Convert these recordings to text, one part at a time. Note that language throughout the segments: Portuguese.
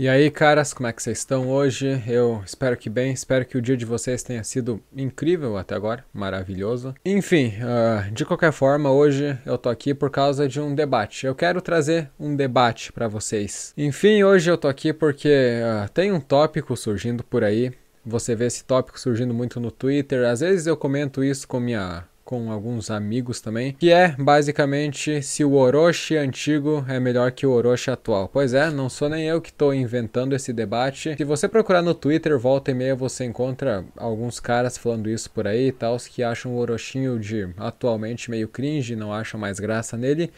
E aí, caras, como é que vocês estão hoje? Eu espero que bem, espero que o dia de vocês tenha sido incrível até agora, maravilhoso. Enfim, uh, de qualquer forma, hoje eu tô aqui por causa de um debate. Eu quero trazer um debate para vocês. Enfim, hoje eu tô aqui porque uh, tem um tópico surgindo por aí. Você vê esse tópico surgindo muito no Twitter. Às vezes eu comento isso com minha com alguns amigos também, que é basicamente se o Orochi antigo é melhor que o Orochi atual. Pois é, não sou nem eu que estou inventando esse debate. Se você procurar no Twitter, volta e meia você encontra alguns caras falando isso por aí e tal, que acham o Orochinho de atualmente meio cringe, não acham mais graça nele.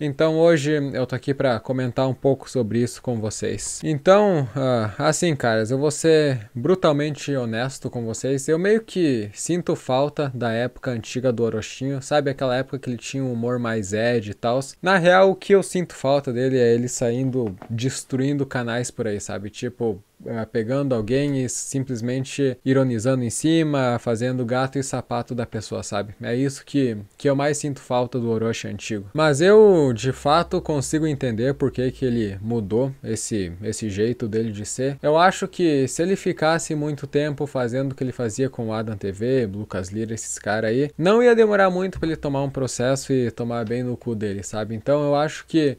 Então hoje eu tô aqui para comentar um pouco sobre isso com vocês. Então, uh, assim, caras, eu vou ser brutalmente honesto com vocês. Eu meio que sinto falta da época antiga do Orochinho, sabe? Aquela época que ele tinha um humor mais ed e tal. Na real, o que eu sinto falta dele é ele saindo destruindo canais por aí, sabe? Tipo, eh, pegando alguém e simplesmente ironizando em cima, fazendo gato e sapato da pessoa, sabe? É isso que, que eu mais sinto falta do Orochi antigo. Mas eu, de fato, consigo entender por que, que ele mudou esse, esse jeito dele de ser. Eu acho que se ele ficasse muito tempo fazendo o que ele fazia com o Adam TV, Lucas Lira, esses caras aí, não ia demorar muito para ele tomar um processo e tomar bem no cu dele, sabe? Então eu acho que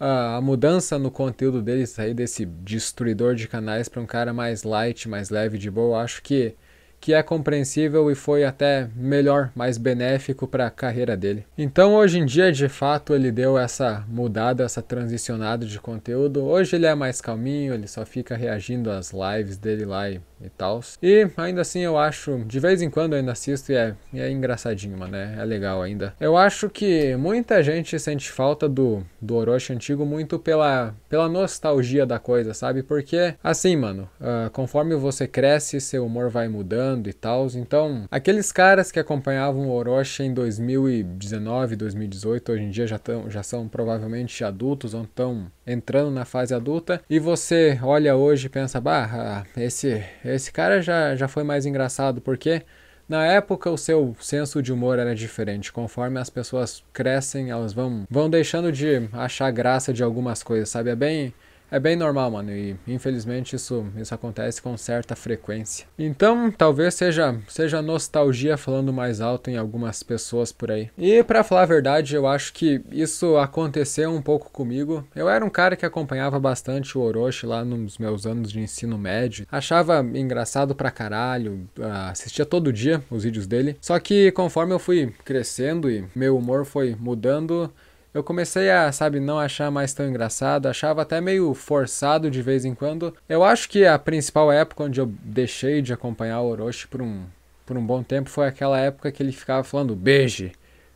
ah, a mudança no conteúdo dele, sair desse destruidor de canais para um cara mais light, mais leve, de boa, acho que, que é compreensível e foi até melhor, mais benéfico para a carreira dele. Então hoje em dia, de fato, ele deu essa mudada, essa transicionada de conteúdo. Hoje ele é mais calminho, ele só fica reagindo às lives dele lá e e tal. E ainda assim eu acho, de vez em quando eu ainda assisto e é, é engraçadinho, mano, né? é legal ainda. Eu acho que muita gente sente falta do, do Orochi antigo muito pela, pela nostalgia da coisa, sabe? Porque, assim, mano, uh, conforme você cresce, seu humor vai mudando e tal. Então, aqueles caras que acompanhavam o Orochi em 2019, 2018, hoje em dia já, tão, já são provavelmente adultos ou estão entrando na fase adulta. E você olha hoje e pensa, bah, ah, esse esse cara já, já foi mais engraçado, porque na época o seu senso de humor era diferente. Conforme as pessoas crescem, elas vão, vão deixando de achar graça de algumas coisas, sabe? É bem é bem normal, mano, e infelizmente isso, isso acontece com certa frequência. Então, talvez seja, seja nostalgia falando mais alto em algumas pessoas por aí. E para falar a verdade, eu acho que isso aconteceu um pouco comigo. Eu era um cara que acompanhava bastante o Orochi lá nos meus anos de ensino médio. Achava engraçado pra caralho, ah, assistia todo dia os vídeos dele. Só que conforme eu fui crescendo e meu humor foi mudando, eu comecei a, sabe, não achar mais tão engraçado, achava até meio forçado de vez em quando. Eu acho que a principal época onde eu deixei de acompanhar o Orochi por um, por um bom tempo foi aquela época que ele ficava falando beijo.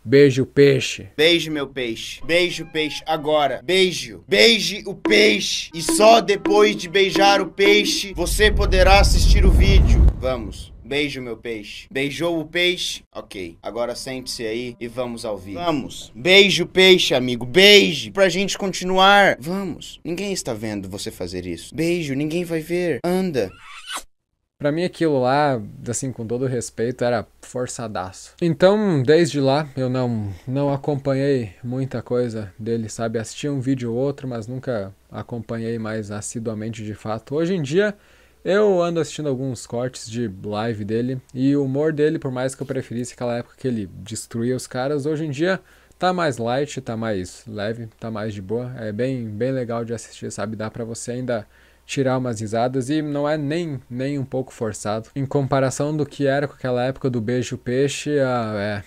Beijo, peixe. Beijo, meu peixe. Beijo, peixe. Agora. Beijo. Beije o peixe. E só depois de beijar o peixe, você poderá assistir o vídeo. Vamos. Beijo, meu peixe. Beijou o peixe? Ok. Agora sente-se aí e vamos ao vídeo. Vamos. Beijo, peixe, amigo. Beijo. Pra gente continuar. Vamos. Ninguém está vendo você fazer isso. Beijo, ninguém vai ver. Anda. Pra mim aquilo lá, assim, com todo respeito, era forçadaço. Então, desde lá, eu não, não acompanhei muita coisa dele, sabe? Assistia um vídeo ou outro, mas nunca acompanhei mais assiduamente de fato. Hoje em dia, eu ando assistindo alguns cortes de live dele e o humor dele, por mais que eu preferisse aquela época que ele destruía os caras, hoje em dia tá mais light, tá mais leve, tá mais de boa. É bem, bem legal de assistir, sabe? Dá para você ainda tirar umas risadas e não é nem, nem um pouco forçado. Em comparação do que era com aquela época do beijo peixe, a, ah, é,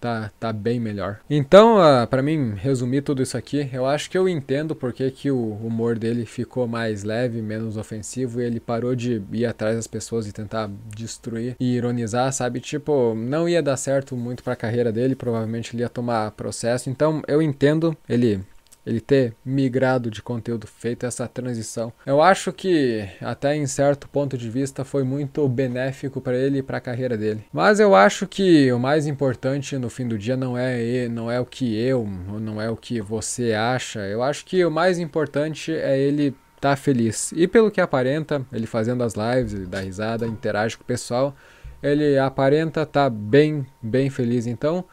tá, tá bem melhor. Então, uh, ah, para mim resumir tudo isso aqui, eu acho que eu entendo porque que o humor dele ficou mais leve, menos ofensivo, e ele parou de ir atrás das pessoas e tentar destruir e ironizar, sabe? Tipo, não ia dar certo muito para a carreira dele, provavelmente ele ia tomar processo. Então, eu entendo ele ele ter migrado de conteúdo, feito essa transição. Eu acho que até em certo ponto de vista foi muito benéfico para ele e para a carreira dele. Mas eu acho que o mais importante no fim do dia não é não é o que eu, não é o que você acha. Eu acho que o mais importante é ele tá feliz. E pelo que aparenta, ele fazendo as lives, ele dá risada, interage com o pessoal, ele aparenta tá bem, bem feliz. Então,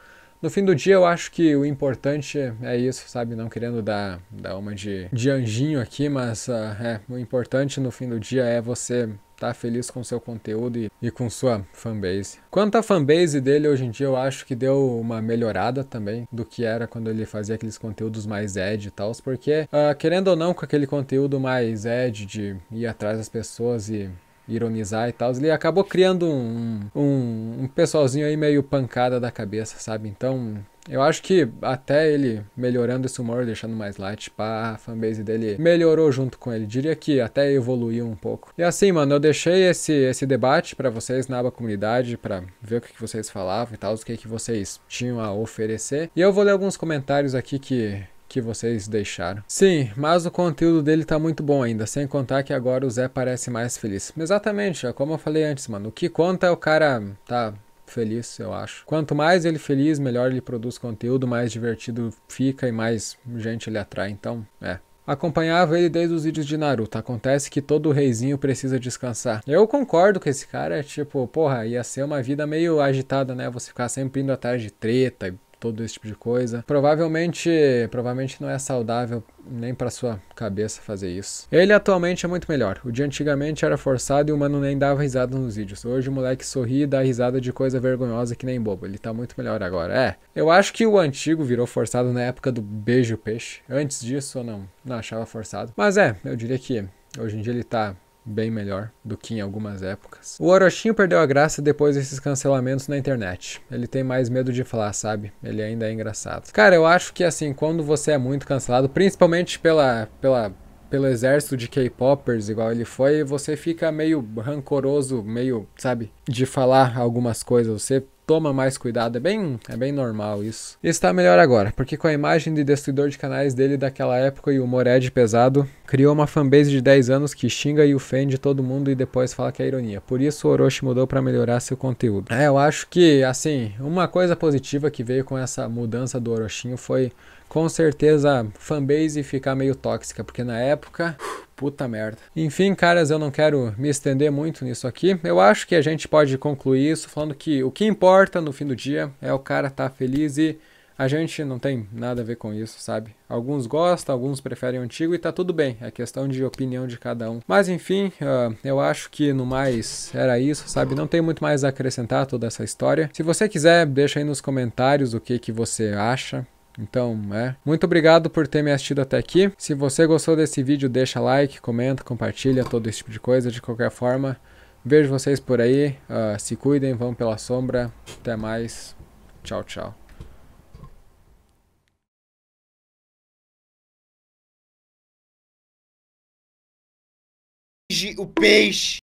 no fim do dia, eu acho que o importante é, é isso, sabe? Não querendo dar, dar uma de, de anjinho aqui, mas uh, é, o importante no fim do dia é você tá feliz com seu conteúdo e, e, com sua fanbase. Quanto à fanbase dele, hoje em dia eu acho que deu uma melhorada também do que era quando ele fazia aqueles conteúdos mais ed e tal, porque uh, querendo ou não, com aquele conteúdo mais ed de ir atrás das pessoas e ironizar e tal, ele acabou criando um, um, um pessoalzinho aí meio pancada da cabeça, sabe? Então, eu acho que até ele melhorando esse humor, deixando mais light, pá, a fanbase dele melhorou junto com ele. Diria que até evoluiu um pouco. E assim, mano, eu deixei esse, esse debate para vocês na aba comunidade, para ver o que, que, vocês falavam e tal, o que, que vocês tinham a oferecer. E eu vou ler alguns comentários aqui que que vocês deixaram. Sim, mas o conteúdo dele tá muito bom ainda, sem contar que agora o Zé parece mais feliz. Exatamente, é como eu falei antes, mano. O que conta é o cara tá feliz, eu acho. Quanto mais ele feliz, melhor ele produz conteúdo, mais divertido fica e mais gente ele atrai. Então, é. Acompanhava ele desde os vídeos de Naruto. Acontece que todo reizinho precisa descansar. Eu concordo com esse cara, é tipo, porra, ia ser uma vida meio agitada, né? Você ficar sempre indo atrás de treta e todo esse tipo de coisa. Provavelmente, provavelmente não é saudável nem para sua cabeça fazer isso. Ele atualmente é muito melhor. O de antigamente era forçado e o mano nem dava risada nos vídeos. Hoje o moleque sorri e dá risada de coisa vergonhosa que nem bobo. Ele tá muito melhor agora. É, eu acho que o antigo virou forçado na época do beijo peixe. Antes disso eu não, não achava forçado. Mas é, eu diria que hoje em dia ele tá bem melhor do que em algumas épocas. O Orochinho perdeu a graça depois desses cancelamentos na internet. Ele tem mais medo de falar, sabe? Ele ainda é engraçado. Cara, eu acho que assim, quando você é muito cancelado, principalmente pela pela pelo exército de K-popers, igual ele foi, você fica meio rancoroso, meio, sabe, de falar algumas coisas. Você toma mais cuidado. É bem, é bem normal isso. Está melhor agora, porque com a imagem de destruidor de canais dele daquela época e o humor pesado, criou uma fanbase de 10 anos que xinga e ofende todo mundo e depois fala que é ironia. Por isso o Orochi mudou para melhorar seu conteúdo. É, eu acho que, assim, uma coisa positiva que veio com essa mudança do Orochinho foi com certeza fanbase ficar meio tóxica, porque na época Puta merda. Enfim, caras, eu não quero me estender muito nisso aqui. Eu acho que a gente pode concluir isso falando que o que importa no fim do dia é o cara estar tá feliz e a gente não tem nada a ver com isso, sabe? Alguns gostam, alguns preferem o antigo e tá tudo bem. É questão de opinião de cada um. Mas enfim, uh, eu acho que no mais era isso, sabe? Não tem muito mais a acrescentar toda essa história. Se você quiser, deixa aí nos comentários o que, que você acha então, é. Muito obrigado por ter me assistido até aqui. Se você gostou desse vídeo, deixa like, comenta, compartilha, todo esse tipo de coisa. De qualquer forma, vejo vocês por aí. Uh, se cuidem, vão pela sombra. Até mais. Tchau, tchau. O peixe.